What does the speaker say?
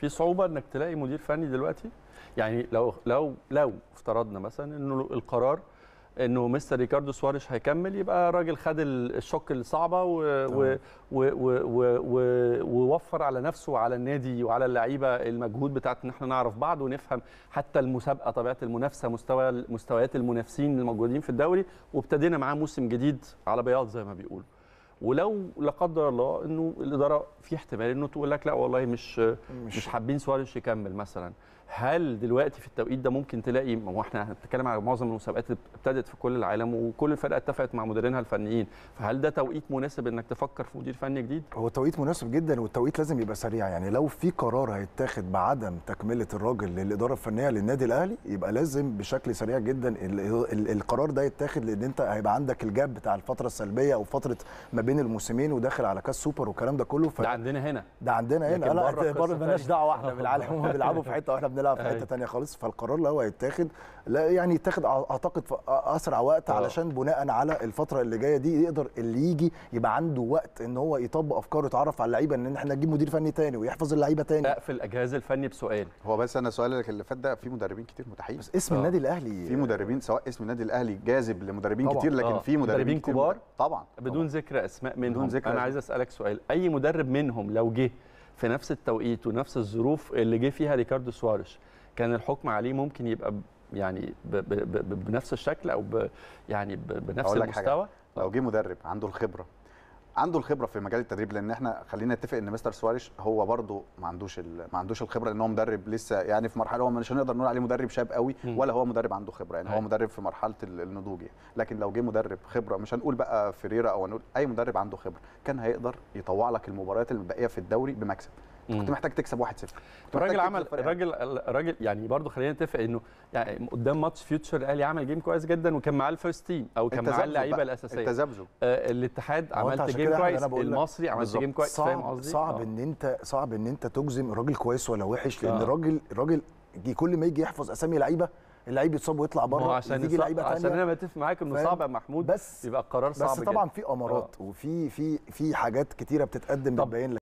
في صعوبه انك تلاقي مدير فني دلوقتي يعني لو لو لو افترضنا مثلا انه القرار انه مستر ريكاردو سواريش هيكمل يبقى راجل خد الشوك الصعبه ووفر على نفسه وعلى النادي وعلى اللعيبه المجهود بتاعت ان احنا نعرف بعض ونفهم حتى المسابقه طبيعه المنافسه مستوى مستويات المنافسين الموجودين في الدوري وابتدينا معاه موسم جديد على بياض زي ما بيقولوا ولو لا قدر الله انه الاداره في احتمال انه تقول لك لا والله مش مش, مش حابين سواريش يكمل مثلا هل دلوقتي في التوقيت ده ممكن تلاقي ما هو احنا هنتكلم على معظم المسابقات ابتدت في كل العالم وكل الفرقه اتفقت مع مديرينها الفنيين فهل ده توقيت مناسب انك تفكر في مدير فني جديد هو توقيت مناسب جدا والتوقيت لازم يبقى سريع يعني لو في قرار هيتاخد بعدم تكمله الراجل للاداره الفنيه للنادي الاهلي يبقى لازم بشكل سريع جدا القرار ده يتاخد لان انت هيبقى عندك الجاب بتاع الفتره السلبيه او فتره ما بين بين الموسمين وداخل على كاس سوبر والكلام ده كله ف... ده عندنا هنا ده عندنا هنا لا بره مالناش دعوه احنا بالعالم هم بيلعبوا في حته واحنا بنلعب في حته ثانيه أيوة. خالص فالقرار اللي هو هيتاخد لا يعني يتاخد اعتقد في اسرع وقت آه. علشان بناء على الفتره اللي جايه دي يقدر اللي يجي يبقى عنده وقت ان هو يطبق افكاره يتعرف على اللعيبه ان احنا نجيب مدير فني ثاني ويحفظ اللعيبه ثاني اقفل الجهاز الفني بسؤال هو بس انا سؤالك اللي فات ده في مدربين كتير متاحين بس اسم آه. النادي الاهلي في مدربين سواء اسم النادي الاهلي جاذب لمدربين كتير لكن آه. في مدربين كبار طبعا بدون ذكر اسماء اسماء منهم نعم، انا عايز اسالك سؤال اي مدرب منهم لو جه في نفس التوقيت ونفس الظروف اللي جه فيها ريكاردو سواريش كان الحكم عليه ممكن يبقى يعني بـ بـ بـ بنفس الشكل او بـ يعني بـ بنفس المستوى حاجة. لو جه مدرب عنده الخبره عنده الخبره في مجال التدريب لان احنا خلينا نتفق ان مستر سواريش هو برده ما عندوش ما عندوش الخبره لان هو مدرب لسه يعني في مرحله هو مش هنقدر نقول عليه مدرب شاب قوي ولا هو مدرب عنده خبره يعني هو أيوة. مدرب في مرحله النضوج يعني. لكن لو جه مدرب خبره مش هنقول بقى فريرا او هنقول اي مدرب عنده خبره كان هيقدر يطوع لك المباريات الباقيه في الدوري بمكسب كنت محتاج تكسب 1-0 الراجل عمل الراجل الراجل يعني برضه خلينا نتفق انه يعني قدام ماتش فيوتشر الاهلي عمل جيم كويس جدا وكان معاه الفيرست تيم او كان معاه اللعيبه الاساسيه التذبذب آه الاتحاد عملت جيم كويس المصري عملت جيم كويس فاهم قصدي صعب آه. ان انت صعب ان انت تجزم الراجل كويس ولا وحش لان الراجل آه. الراجل كل ما يجي يحفظ اسامي لعيبه اللعيب يتصاب ويطلع بره عشان يجي لعيبه ثانيه عشان انا بتفق معاك انه صعب يا محمود بس يبقى القرار صعب بس طبعا في امارات آه. وفي في في حاجات كتيره بتتقدم بتبين لك